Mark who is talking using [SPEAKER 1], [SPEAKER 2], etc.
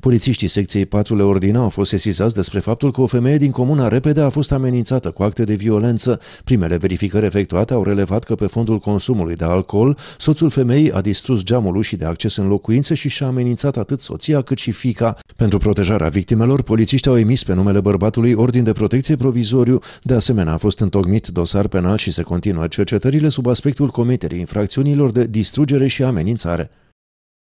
[SPEAKER 1] Polițiștii secției 4 le ordina au fost sesizați despre faptul că o femeie din comuna repede a fost amenințată cu acte de violență. Primele verificări efectuate au relevat că pe fondul consumului de alcool, soțul femeii a distrus geamul ușii de acces în locuințe și și-a amenințat atât soția cât și fica. Pentru protejarea victimelor, polițiștii au emis pe numele bărbatului ordin de protecție provizoriu. De asemenea, a fost întocmit dosar penal și se continuă cercetările sub aspectul cometerii infracțiunilor de distrugere și amenințare.